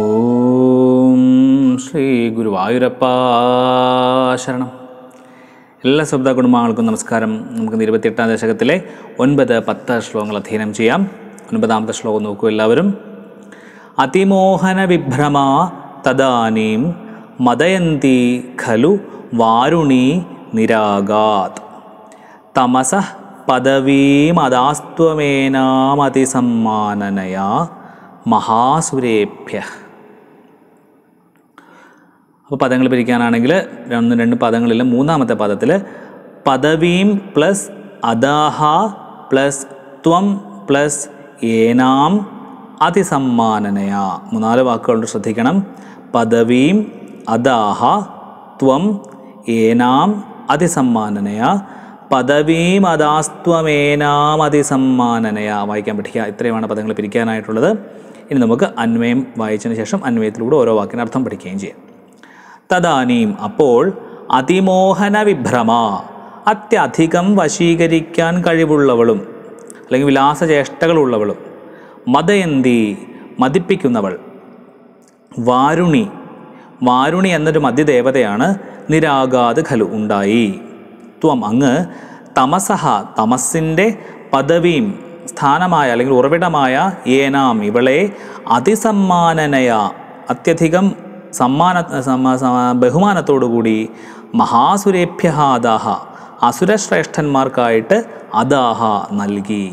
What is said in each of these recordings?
ഓം ശ്രീ ഗുരുവായൂരപ്പ ശരണം എല്ലാ ശബ്ദ കുടുംബങ്ങൾക്കും നമസ്കാരം നമുക്ക് ഇരുപത്തിയെട്ടാം ദശകത്തിലെ ഒൻപത് പത്ത് ശ്ലോകങ്ങൾ അധ്യയനം ചെയ്യാം ഒൻപതാമത്തെ ശ്ലോകം നോക്കൂ എല്ലാവരും അതിമോഹന വിഭ്രമ തദാനീം മദയന്തി ഖലു വാരുണി നിരാഗാത് തമസ പദവീമതാസ്ത്വമേനാമതിസമ്മാനനയാ മഹാസുരേഭ്യ അപ്പോൾ പദങ്ങൾ പിരിക്കാനാണെങ്കിൽ രണ്ട് രണ്ട് പദങ്ങളിൽ മൂന്നാമത്തെ പദത്തിൽ പദവീം പ്ലസ് അദാഹ പ്ലസ് ത്വം പ്ലസ് ഏനാം അതിസമ്മാനനയാ മൂന്നാല് വാക്കുകളുണ്ട് ശ്രദ്ധിക്കണം പദവീം അദാഹ ത്വം ഏനാം അതിസമ്മാനനയാ പദവീം അതാസ്ത്വമേനാം അതിസമ്മാനനയാ വായിക്കാൻ പഠിക്കുക ഇത്രയുമാണ് പദങ്ങൾ പിരിക്കാനായിട്ടുള്ളത് ഇനി നമുക്ക് അന്വയം വായിച്ചതിന് ശേഷം അന്വയത്തിലൂടെ ഓരോ വാക്കിന് അർത്ഥം പഠിക്കുകയും ചെയ്യാം തദാനീം അപ്പോൾ അതിമോഹന വിഭ്രമ അത്യധികം വശീകരിക്കാൻ കഴിവുള്ളവളും അല്ലെങ്കിൽ വിലാസചേഷ്ടകളുള്ളവളും മതയന്തി മതിപ്പിക്കുന്നവൾ വാരുണി വാരുണി എന്നൊരു മധ്യദേവതയാണ് നിരാഗാത് ഖലു ഉണ്ടായി ത്വം അങ്ങ് തമസഹ തമസിൻ്റെ പദവിയും സ്ഥാനമായ അല്ലെങ്കിൽ ഉറവിടമായ ഏനാം ഇവളെ അതിസമ്മാനനയ അത്യധികം സമ്മാന ബഹുമാനത്തോടുകൂടി മഹാസുരേഭ്യ അദാഹ അസുരശ്രേഷ്ഠന്മാർക്കായിട്ട് അദാഹ നൽകി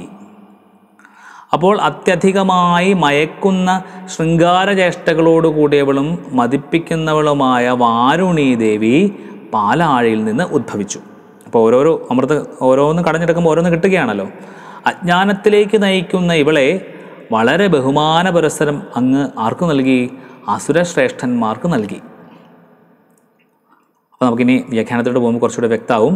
അപ്പോൾ അത്യധികമായി മയക്കുന്ന ശൃംഗാരചേഷ്ടകളോടുകൂടിയവളും മതിപ്പിക്കുന്നവളുമായ വാരുണീ ദേവി പാലാഴിയിൽ നിന്ന് ഉദ്ഭവിച്ചു അപ്പോൾ ഓരോരോ അമൃത ഓരോന്ന് കടഞ്ഞെടുക്കുമ്പോൾ ഓരോന്ന് കിട്ടുകയാണല്ലോ അജ്ഞാനത്തിലേക്ക് നയിക്കുന്ന ഇവളെ വളരെ ബഹുമാനപുരസ്സരം അങ്ങ് ആർക്കു നൽകി അസുരശ്രേഷ്ഠന്മാർക്ക് നൽകി അപ്പോൾ നമുക്കിനി വ്യാഖ്യാനത്തോട് പോകുമ്പോൾ കുറച്ചുകൂടെ വ്യക്തമാവും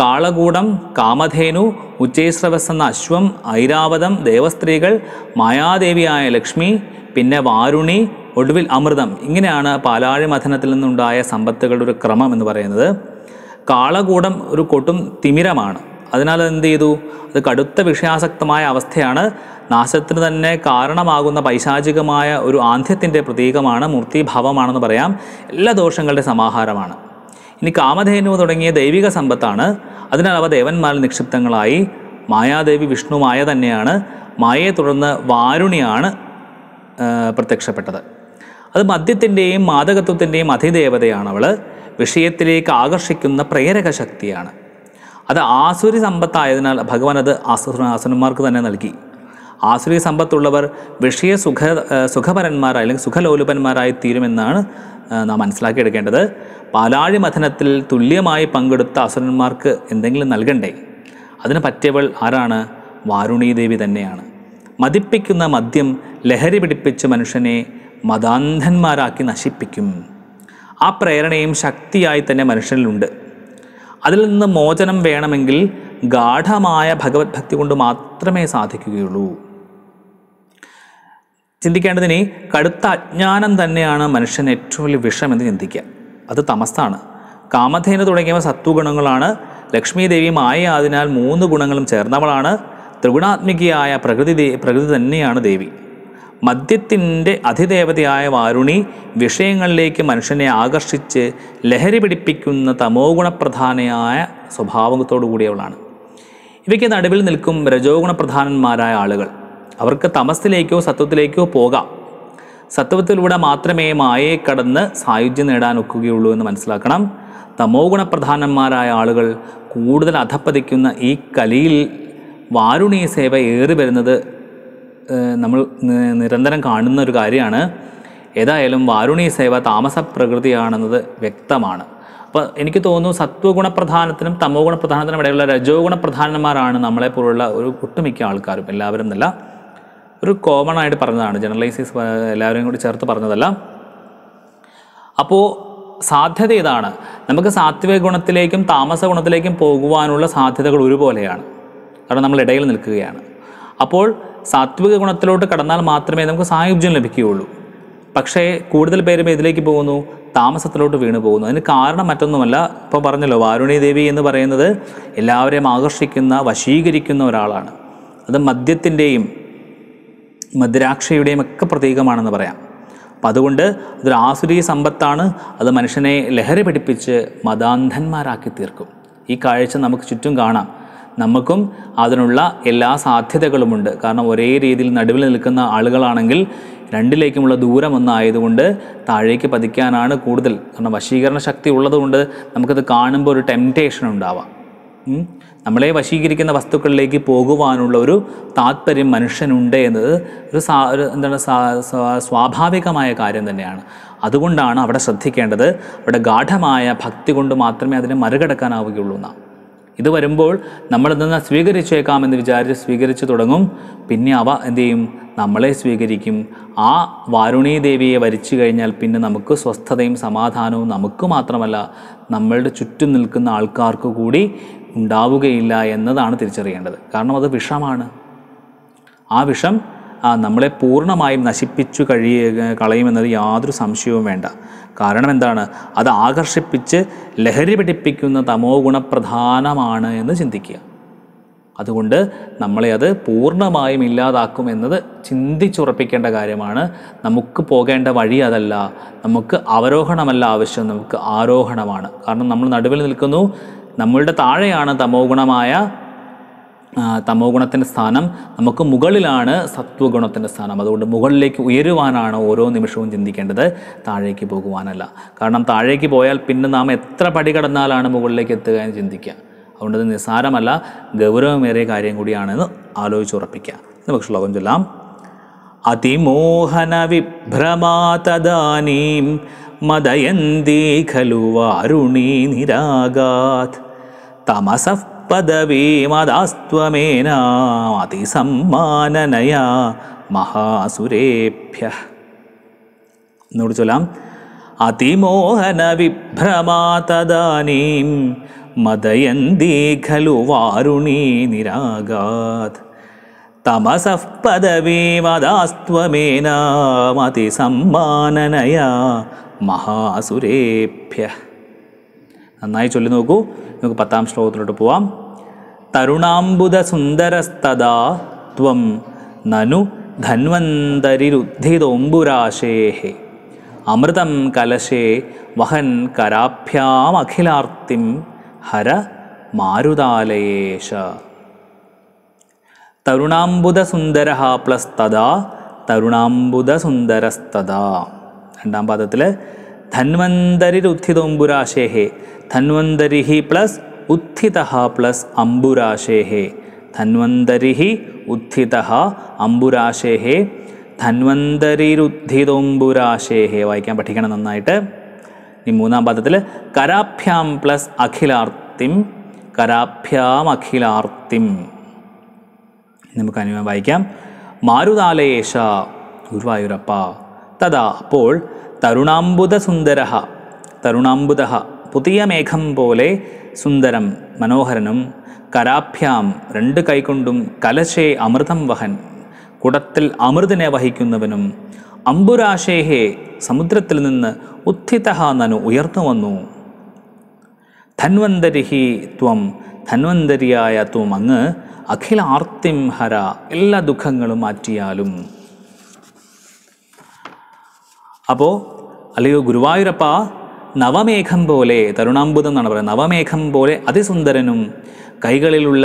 കാളകൂടം കാമധേനു ഉച്ചൈശ്രവസ് എന്ന അശ്വം ഐരാവതം ദേവസ്ത്രീകൾ മായാദേവിയായ ലക്ഷ്മി പിന്നെ വാരുണി ഒടുവിൽ അമൃതം ഇങ്ങനെയാണ് പാലാഴി മഥനത്തിൽ നിന്നുണ്ടായ സമ്പത്തുകളുടെ ഒരു ക്രമം എന്ന് പറയുന്നത് കാളകൂടം ഒരു കൊട്ടും തിമിരമാണ് അതിനാൽ എന്ത് ചെയ്തു അത് കടുത്ത വിഷയാസക്തമായ അവസ്ഥയാണ് നാശത്തിന് തന്നെ കാരണമാകുന്ന പൈശാചികമായ ഒരു ആന്ധ്യത്തിൻ്റെ പ്രതീകമാണ് മൂർത്തിഭാവമാണെന്ന് പറയാം എല്ലാ ദോഷങ്ങളുടെ സമാഹാരമാണ് ഇനി കാമധേനു തുടങ്ങിയ ദൈവിക സമ്പത്താണ് അതിനാൽ അവ ദേവന്മാരിൽ നിക്ഷിപ്തങ്ങളായി മായാദേവി വിഷ്ണു മായ തന്നെയാണ് മായയെ തുടർന്ന് വാരുണിയാണ് പ്രത്യക്ഷപ്പെട്ടത് അത് മദ്യത്തിൻ്റെയും മാതകത്വത്തിൻ്റെയും അതിദേവതയാണ് അവൾ വിഷയത്തിലേക്ക് ആകർഷിക്കുന്ന പ്രേരക ശക്തിയാണ് അത് ആസുരി സമ്പത്തായതിനാൽ ഭഗവാൻ അത് അസുര തന്നെ നൽകി ആസുരി സമ്പത്തുള്ളവർ വിഷയ സുഖ സുഖപരന്മാരായി അല്ലെങ്കിൽ സുഖലോലുപന്മാരായി തീരുമെന്നാണ് നാം മനസ്സിലാക്കിയെടുക്കേണ്ടത് പാലാഴി മഥനത്തിൽ തുല്യമായി പങ്കെടുത്ത അസുരന്മാർക്ക് എന്തെങ്കിലും നൽകണ്ടേ അതിന് പറ്റിയവൾ ആരാണ് വാരുണീദേവി തന്നെയാണ് മതിപ്പിക്കുന്ന മദ്യം ലഹരി പിടിപ്പിച്ച് മനുഷ്യനെ മതാന്ധന്മാരാക്കി നശിപ്പിക്കും ആ പ്രേരണയും ശക്തിയായി തന്നെ മനുഷ്യനിലുണ്ട് അതിൽ നിന്ന് മോചനം വേണമെങ്കിൽ ഗാഠമായ ഭഗവത് ഭക്തി കൊണ്ട് മാത്രമേ സാധിക്കുകയുള്ളൂ ചിന്തിക്കേണ്ടതിന് കടുത്ത അജ്ഞാനം തന്നെയാണ് മനുഷ്യൻ ഏറ്റവും വലിയ വിഷം എന്ന് ചിന്തിക്കുക അത് തമസ്താണ് കാമധേന തുടങ്ങിയവ സത്വഗുണങ്ങളാണ് ലക്ഷ്മി ദേവി മായ അതിനാൽ മൂന്ന് ഗുണങ്ങളും ചേർന്നവളാണ് ത്രിഗുണാത്മികയായ പ്രകൃതി പ്രകൃതി തന്നെയാണ് ദേവി മദ്യത്തിൻ്റെ അതിദേവതയായ വാരുണി വിഷയങ്ങളിലേക്ക് മനുഷ്യനെ ആകർഷിച്ച് ലഹരി പിടിപ്പിക്കുന്ന തമോ ഗുണപ്രധാനയായ സ്വഭാവത്തോടു കൂടിയവളാണ് ഇവയ്ക്ക് നടുവിൽ നിൽക്കും രജോ ഗുണപ്രധാനന്മാരായ ആളുകൾ അവർക്ക് തമസ്സിലേക്കോ സത്വത്തിലേക്കോ പോകാം സത്വത്തിലൂടെ മാത്രമേ മായയെ കടന്ന് സായുജ്യം നേടാൻ ഒക്കുകയുള്ളൂ എന്ന് മനസ്സിലാക്കണം തമോ ഗുണപ്രധാനന്മാരായ ആളുകൾ കൂടുതൽ അധപ്പതിക്കുന്ന ഈ കലിയിൽ വാരുണീ സേവ ഏറി വരുന്നത് നമ്മൾ നിരന്തരം കാണുന്ന ഒരു കാര്യമാണ് ഏതായാലും വാരുണി സേവ താമസ പ്രകൃതിയാണെന്നത് വ്യക്തമാണ് അപ്പോൾ എനിക്ക് തോന്നുന്നു സത്വഗുണപ്രധാനത്തിനും തമോ ഗുണപ്രധാനത്തിനും ഇടയിലുള്ള രജോ ഗുണപ്രധാനന്മാരാണ് പോലുള്ള ഒരു ഒട്ടുമിക്ക ആൾക്കാരും എല്ലാവരും എന്നല്ല ഒരു കോമൺ ആയിട്ട് പറഞ്ഞതാണ് ജനറലൈസീസ് എല്ലാവരെയും കൂടി ചേർത്ത് പറഞ്ഞതല്ല അപ്പോൾ സാധ്യത ഇതാണ് നമുക്ക് സാത്വിക ഗുണത്തിലേക്കും താമസ ഗുണത്തിലേക്കും പോകുവാനുള്ള സാധ്യതകൾ ഒരുപോലെയാണ് കാരണം നമ്മൾ ഇടയിൽ നിൽക്കുകയാണ് അപ്പോൾ സാത്വിക ഗുണത്തിലോട്ട് കടന്നാൽ മാത്രമേ നമുക്ക് സായുജ്യം ലഭിക്കുകയുള്ളൂ പക്ഷേ കൂടുതൽ പേരും ഇതിലേക്ക് പോകുന്നു താമസത്തിലോട്ട് വീണു പോകുന്നു അതിന് കാരണം മറ്റൊന്നുമല്ല ഇപ്പോൾ പറഞ്ഞല്ലോ വാരുണി ദേവി എന്ന് പറയുന്നത് എല്ലാവരെയും ആകർഷിക്കുന്ന വശീകരിക്കുന്ന ഒരാളാണ് അത് മദ്യത്തിൻ്റെയും മദ്രാക്ഷയുടെയും ഒക്കെ പ്രതീകമാണെന്ന് പറയാം അപ്പം അതുകൊണ്ട് അതൊരു ആസുരീ സമ്പത്താണ് അത് മനുഷ്യനെ ലഹരി പിടിപ്പിച്ച് മതാന്ധന്മാരാക്കി തീർക്കും ഈ കാഴ്ച നമുക്ക് ചുറ്റും കാണാം നമുക്കും അതിനുള്ള എല്ലാ സാധ്യതകളുമുണ്ട് കാരണം ഒരേ രീതിയിൽ നടുവിൽ നിൽക്കുന്ന ആളുകളാണെങ്കിൽ രണ്ടിലേക്കുമുള്ള ദൂരം ഒന്നായതുകൊണ്ട് താഴേക്ക് പതിക്കാനാണ് കൂടുതൽ കാരണം വശീകരണ ശക്തി ഉള്ളതുകൊണ്ട് നമുക്കത് കാണുമ്പോൾ ഒരു ടെംപ്റ്റേഷൻ ഉണ്ടാവാം നമ്മളെ വശീകരിക്കുന്ന വസ്തുക്കളിലേക്ക് പോകുവാനുള്ള ഒരു താത്പര്യം മനുഷ്യനുണ്ട് എന്നത് ഒരു സാ ഒരു എന്താണ് സ്വാഭാവികമായ കാര്യം തന്നെയാണ് അതുകൊണ്ടാണ് അവിടെ ശ്രദ്ധിക്കേണ്ടത് അവിടെ ഗാഠമായ ഭക്തി കൊണ്ട് മാത്രമേ അതിനെ മറികടക്കാനാവുകയുള്ളൂ എന്നാണ് ഇത് വരുമ്പോൾ നമ്മൾ നിന്ന് സ്വീകരിച്ചേക്കാമെന്ന് വിചാരിച്ച് സ്വീകരിച്ചു തുടങ്ങും പിന്നെ അവ എന്തു ചെയ്യും നമ്മളെ സ്വീകരിക്കും ആ വാരുണീ ദേവിയെ വരിച്ചു കഴിഞ്ഞാൽ പിന്നെ നമുക്ക് സ്വസ്ഥതയും സമാധാനവും നമുക്ക് മാത്രമല്ല നമ്മളുടെ ചുറ്റും നിൽക്കുന്ന ആൾക്കാർക്ക് കൂടി ഉണ്ടാവുകയില്ല എന്നതാണ് തിരിച്ചറിയേണ്ടത് കാരണം അത് വിഷമാണ് ആ വിഷം നമ്മളെ പൂർണ്ണമായും നശിപ്പിച്ചു കഴിയ കളയുമെന്നത് യാതൊരു സംശയവും വേണ്ട കാരണം എന്താണ് അത് ആകർഷിപ്പിച്ച് ലഹരി പിടിപ്പിക്കുന്ന തമോ ഗുണപ്രധാനമാണ് എന്ന് ചിന്തിക്കുക അതുകൊണ്ട് നമ്മളെ അത് പൂർണ്ണമായും ഇല്ലാതാക്കും എന്നത് ചിന്തിച്ചുറപ്പിക്കേണ്ട കാര്യമാണ് നമുക്ക് പോകേണ്ട വഴി അതല്ല നമുക്ക് അവരോഹണമല്ല ആവശ്യം നമുക്ക് ആരോഹണമാണ് കാരണം നമ്മൾ നടുവിൽ നിൽക്കുന്നു നമ്മളുടെ താഴെയാണ് തമോഗുണമായ തമോ ഗുണത്തിൻ്റെ സ്ഥാനം നമുക്ക് മുകളിലാണ് സത്വഗുണത്തിൻ്റെ സ്ഥാനം അതുകൊണ്ട് മുകളിലേക്ക് ഉയരുവാനാണ് ഓരോ നിമിഷവും ചിന്തിക്കേണ്ടത് താഴേക്ക് പോകുവാനല്ല കാരണം താഴേക്ക് പോയാൽ പിന്നെ നാം എത്ര പടി കടന്നാലാണ് മുകളിലേക്ക് എത്തുക എന്ന് ചിന്തിക്കുക അതുകൊണ്ട് നിസ്സാരമല്ല ഗൗരവമേറിയ കാര്യം കൂടിയാണെന്ന് ആലോചിച്ചുറപ്പിക്കുക നമുക്ക് ശ്ലോകം ചൊല്ലാം അതിമോഹന വിഭ്രമാതദാനീം മദയന്തി ഖലു വാരുണീ നിരാഗാത് തമസഃ പദവീമദാസ്ത്വമേനാതിസമ്മാനനയ മഹാസുരേഭ്യ എന്നോട് ചൊല്ലാം അതിമോഹന വിഭ്രമാ തദാനീം മദയന്തീ ഖലു വാരുണീ നിരാഗാത് തമസഃ പദവീമദാസ്ത്വമേനാമതിസമ്മാനനയ മഹാസുരേഭ്യ നന്നായി ചൊല്ലി നോക്കൂ നമുക്ക് പത്താം ശ്ലോകത്തിലോട്ട് പോവാം തരുണാംബുദ സുന്ദരസ്തദാ ത്വം നനു ധന്വന്തരിരുദ്ധിതൊമ്പുരാശേ അമൃതം കലശേ വഹൻ കരാഭ്യാമഖിലാർത്തിം ഹര മാരുതാലയേശ തരുണാംബുദസുന്ദര പ്ലസ് തഥാ തരുണാംബുദസുന്ദരസ്തഥാ രണ്ടാം പാദത്തിൽ ധന്വന്തരിരുദ്ധിതൊമ്പുരാശേഹേ ധന്വന്തരിഹി പ്ലസ് ഉത്ഥിത പ്ലസ് അംബുരാശേഹേ ധന്വന്തരിഹി ഉത്ഥിത അംബുരാശേഹേ ധന്വന്തരിരുദ്ധിതൊംബുരാശേഹേ വായിക്കാൻ പഠിക്കണം നന്നായിട്ട് ഈ മൂന്നാം പദത്തിൽ കരാഭ്യാം പ്ലസ് അഖിലാർത്തിം കരാഭ്യാം അഖിലാർത്തിം നമുക്ക് അനുഭവം വായിക്കാം മാരുതാലയേഷ ഗുരുവായൂരപ്പ തഥാ അപ്പോൾ തരുണാംബുധസുന്ദര തരുണാംബുധ പുതിയ മേഘം പോലെ സുന്ദരം മനോഹരനും കരാഭ്യാം രണ്ട് കൈകൊണ്ടും കലശേ അമൃതം വഹൻ കുടത്തിൽ അമൃതിനെ വഹിക്കുന്നവനും അമ്പുരാശേഹേ സമുദ്രത്തിൽ നിന്ന് ഉത്ഥിതഹ നനു ഉയർന്നു വന്നു ധന്വന്തരിഹി ത്വം ധന്വന്തരിയായ ത്വം അങ്ങ് അഖില ആർത്തിം ഹര എല്ലാ ദുഃഖങ്ങളും മാറ്റിയാലും അപ്പോൾ അല്ലയോ ഗുരുവായൂരപ്പ നവമേഘം പോലെ തരുണാംബുതം എന്നാണ് പറയുന്നത് നവമേഘം പോലെ അതിസുന്ദരനും കൈകളിലുള്ള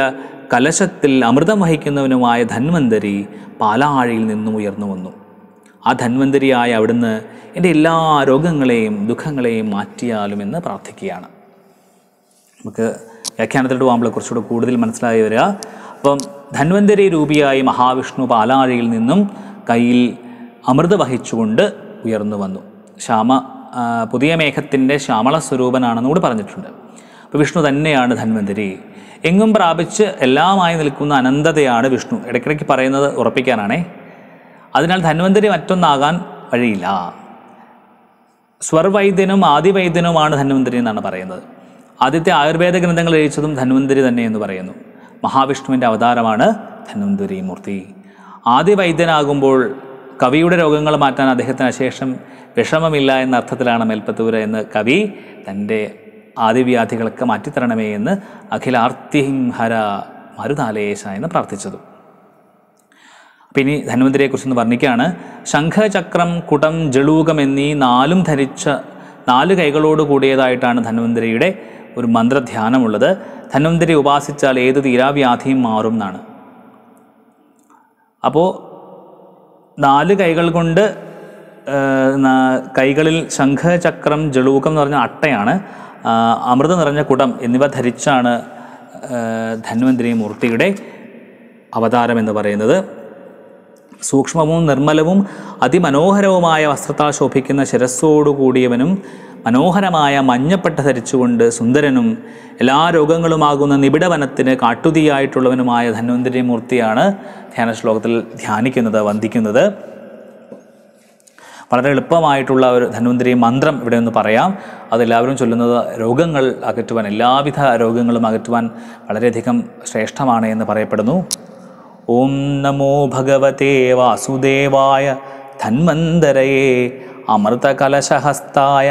കലശത്തിൽ അമൃതം വഹിക്കുന്നവനുമായ ധന്വന്തരി പാലാഴിയിൽ നിന്നും ഉയർന്നു വന്നു ആ ധന്വന്തരിയായ അവിടുന്ന് എൻ്റെ എല്ലാ രോഗങ്ങളെയും ദുഃഖങ്ങളെയും എന്ന് പ്രാർത്ഥിക്കുകയാണ് നമുക്ക് വ്യാഖ്യാനത്തിലോട്ട് പോകുമ്പോൾ കുറച്ചുകൂടെ കൂടുതൽ മനസ്സിലായി വരിക അപ്പം ധന്വന്തരി രൂപിയായി മഹാവിഷ്ണു പാലാഴിയിൽ നിന്നും കയ്യിൽ അമൃത വഹിച്ചുകൊണ്ട് ഉയർന്നു വന്നു ശ്യാമ പുതിയ മേഘത്തിൻ്റെ ശ്യാമള സ്വരൂപനാണെന്ന് കൂടി പറഞ്ഞിട്ടുണ്ട് അപ്പോൾ വിഷ്ണു തന്നെയാണ് ധന്വന്തരി എങ്ങും പ്രാപിച്ച് എല്ലാമായി നിൽക്കുന്ന അനന്തതയാണ് വിഷ്ണു ഇടയ്ക്കിടയ്ക്ക് പറയുന്നത് ഉറപ്പിക്കാനാണേ അതിനാൽ ധന്വന്തരി മറ്റൊന്നാകാൻ വഴിയില്ല സ്വർവൈദ്യനും ആദിവൈദ്യനുമാണ് ധന്വന്തരി എന്നാണ് പറയുന്നത് ആദ്യത്തെ ആയുർവേദ ഗ്രന്ഥങ്ങൾ എഴുതിച്ചതും ധന്വന്തരി തന്നെ എന്ന് പറയുന്നു മഹാവിഷ്ണുവിൻ്റെ അവതാരമാണ് ധന്വന്തരി മൂർത്തി ആദിവൈദ്യനാകുമ്പോൾ കവിയുടെ രോഗങ്ങൾ മാറ്റാൻ അദ്ദേഹത്തിന് അശേഷം വിഷമമില്ല എന്ന അർത്ഥത്തിലാണ് മേൽപ്പത്തൂര എന്ന് കവി തൻ്റെ ആദിവ്യാധികളൊക്കെ മാറ്റിത്തരണമേ എന്ന് അഖിലാർത്തിഹിം ഹര മരുതാലേശ എന്ന് പ്രാർത്ഥിച്ചത് പിന്നെ ഇനി ധന്വന്തരിയെക്കുറിച്ചൊന്ന് വർണ്ണിക്കുകയാണ് ശംഖചക്രം കുടം ജളൂകം എന്നീ നാലും ധരിച്ച നാല് കൈകളോട് കൂടിയതായിട്ടാണ് ധന്വന്തിരിയുടെ ഒരു മന്ത്രധ്യാനമുള്ളത് ധന്വന്തിരി ഉപാസിച്ചാൽ ഏത് തീരാവ്യാധിയും മാറും എന്നാണ് അപ്പോൾ നാല് കൈകൾ കൊണ്ട് കൈകളിൽ ശംഖ ചക്രം ജളൂക്കം എന്ന് പറഞ്ഞ അട്ടയാണ് അമൃത നിറഞ്ഞ കുടം എന്നിവ ധരിച്ചാണ് ധന്വന്തിരി മൂർത്തിയുടെ അവതാരം എന്ന് പറയുന്നത് സൂക്ഷ്മവും നിർമ്മലവും അതിമനോഹരവുമായ വസ്ത്രത്താൽ ശോഭിക്കുന്ന ശിരസ്സോടുകൂടിയവനും മനോഹരമായ മഞ്ഞപ്പെട്ട ധരിച്ചുകൊണ്ട് സുന്ദരനും എല്ലാ രോഗങ്ങളുമാകുന്ന നിബിഡവനത്തിന് കാട്ടുതീയായിട്ടുള്ളവനുമായ ധന്വന്തരി മൂർത്തിയാണ് ധ്യാന ശ്ലോകത്തിൽ ധ്യാനിക്കുന്നത് വന്ദിക്കുന്നത് വളരെ എളുപ്പമായിട്ടുള്ള ഒരു ധന്വന്തരി മന്ത്രം ഇവിടെ ഒന്ന് പറയാം അതെല്ലാവരും ചൊല്ലുന്നത് രോഗങ്ങൾ അകറ്റുവാൻ എല്ലാവിധ രോഗങ്ങളും അകറ്റുവാൻ വളരെയധികം ശ്രേഷ്ഠമാണ് എന്ന് പറയപ്പെടുന്നു ഓം നമോ ഭഗവതേ വാസുദേവായ ധന്വന്തരയെ അമൃതകലശഹസ്തായ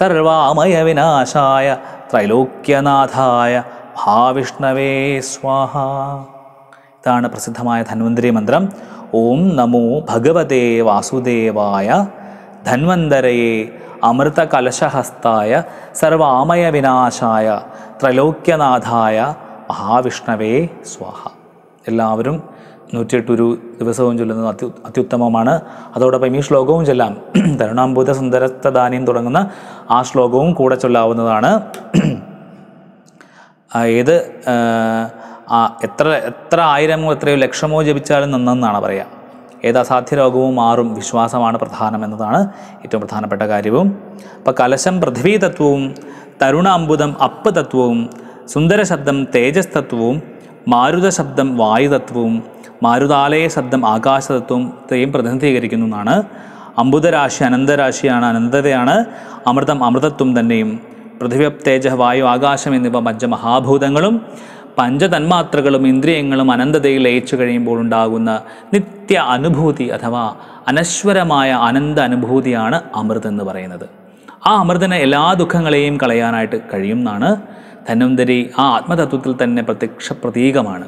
സർവാമയ വിനാശായ ത്രൈലോക്യനാഥായ ഭാവിഷ്ണവേ സ്വാഹ ഇതാണ് പ്രസിദ്ധമായ ധന്വന്തരി മന്ത്രം ഓം നമോ ഭഗവതേ വാസുദേവായ ധന്വന്തരയെ അമൃതകലശഹസ്തായ സർവാമയ വിനാശായ ത്രൈലോക്യനാഥായ മഹാവിഷ്ണവേ സ്വാഹ എല്ലാവരും ഒരു ദിവസവും ചൊല്ലുന്നത് അത്യു അത്യുത്തമമാണ് അതോടൊപ്പം ഈ ശ്ലോകവും ചൊല്ലാം തരുണാംബുധ സുന്ദരത്തദാനിയും തുടങ്ങുന്ന ആ ശ്ലോകവും കൂടെ ചൊല്ലാവുന്നതാണ് ഏത് എത്ര എത്ര ആയിരമോ എത്രയോ ലക്ഷമോ ജപിച്ചാലും നിന്നെന്നാണ് പറയുക ഏത് അസാധ്യ രോഗവും മാറും വിശ്വാസമാണ് പ്രധാനം എന്നതാണ് ഏറ്റവും പ്രധാനപ്പെട്ട കാര്യവും അപ്പോൾ കലശം പൃഥ്വീ തത്വവും തരുണ അമ്പുതം അപ്പ് തത്വവും സുന്ദര ശബ്ദം തേജസ് തത്വവും മാരുത ശബ്ദം വായു തത്വവും മാരുതാലയ ശബ്ദം ആകാശതത്വത്തെയും പ്രതിനിധീകരിക്കുന്നു എന്നാണ് അമ്പുതരാശി അനന്തരാശിയാണ് അനന്തതയാണ് അമൃതം അമൃതത്വം തന്നെയും പൃഥ്വി തേജ വായു ആകാശം എന്നിവ പഞ്ചമഹാഭൂതങ്ങളും പഞ്ചതന്മാത്രകളും ഇന്ദ്രിയങ്ങളും അനന്തതയിൽ ലയിച്ചു കഴിയുമ്പോൾ ഉണ്ടാകുന്ന നിത്യ അനുഭൂതി അഥവാ അനശ്വരമായ അനന്ത അനുഭൂതിയാണ് അമൃത് എന്ന് പറയുന്നത് ആ അമൃതനെ എല്ലാ ദുഃഖങ്ങളെയും കളയാനായിട്ട് കഴിയും എന്നാണ് ധന്വന്തരി ആ ആത്മതത്വത്തിൽ തന്നെ പ്രത്യക്ഷ പ്രതീകമാണ്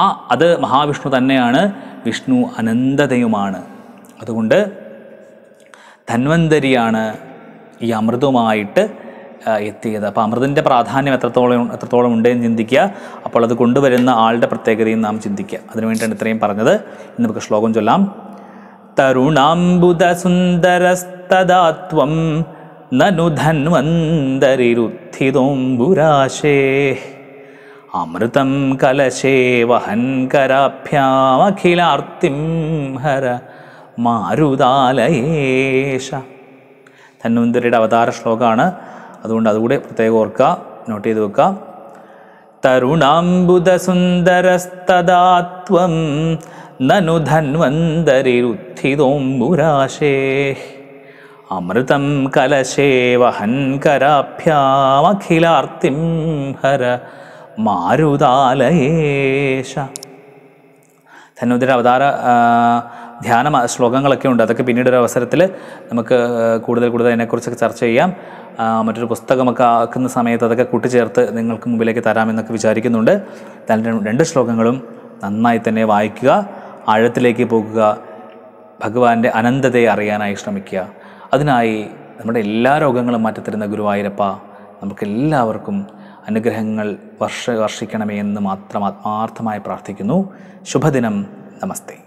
ആ അത് മഹാവിഷ്ണു തന്നെയാണ് വിഷ്ണു അനന്തതയുമാണ് അതുകൊണ്ട് ധന്വന്തരിയാണ് ഈ അമൃതവുമായിട്ട് എത്തിയത് അപ്പോൾ അമൃതിൻ്റെ പ്രാധാന്യം എത്രത്തോളം എത്രത്തോളം ഉണ്ട് എന്ന് ചിന്തിക്കുക അപ്പോൾ അത് കൊണ്ടുവരുന്ന ആളുടെ പ്രത്യേകതയും നാം ചിന്തിക്കുക അതിനുവേണ്ടിയാണ് ഇത്രയും പറഞ്ഞത് നമുക്ക് ശ്ലോകം ചൊല്ലാം തരുണാംബുദസുന്ദരസ്തദാത്വം നനു ധന്വന്തരിരുദ്ധിതോംബുരാശേ അമൃതം കലശേ വഹൻകരാഭ്യാമഖിലാർത്തിം ഹര മാരുതാലയേഷ ധന്വന്തരിയുടെ അവതാര ശ്ലോകമാണ് അതുകൊണ്ട് അതുകൂടെ പ്രത്യേകം ഓർക്കുക നോട്ട് ചെയ്ത് വെക്കുക തരുണാംബുധസുന്ദരസ്തദാത്വം നനു ധന്വന്തരിരുദ്ധിതോംബുരാശേ അമൃതം കലശേ വഹൻകരാഭ്യാമഖിലാർത്തിം ഹര മാരുതാലയേശ ധന്വന്തരുടെ അവതാര ധ്യാന ശ്ലോകങ്ങളൊക്കെ ഉണ്ട് അതൊക്കെ പിന്നീട് ഒരു അവസരത്തിൽ നമുക്ക് കൂടുതൽ കൂടുതൽ അതിനെക്കുറിച്ചൊക്കെ ചർച്ച ചെയ്യാം മറ്റൊരു പുസ്തകമൊക്കെ ആക്കുന്ന സമയത്ത് അതൊക്കെ കൂട്ടിച്ചേർത്ത് നിങ്ങൾക്ക് മുമ്പിലേക്ക് തരാമെന്നൊക്കെ വിചാരിക്കുന്നുണ്ട് രണ്ട് ശ്ലോകങ്ങളും നന്നായി തന്നെ വായിക്കുക ആഴത്തിലേക്ക് പോകുക ഭഗവാന്റെ അനന്തതയെ അറിയാനായി ശ്രമിക്കുക അതിനായി നമ്മുടെ എല്ലാ രോഗങ്ങളും മാറ്റിത്തരുന്ന ഗുരുവായൂരപ്പ നമുക്കെല്ലാവർക്കും അനുഗ്രഹങ്ങൾ വർഷ വർഷിക്കണമേ എന്ന് മാത്രം ആത്മാർത്ഥമായി പ്രാർത്ഥിക്കുന്നു ശുഭദിനം നമസ്തേ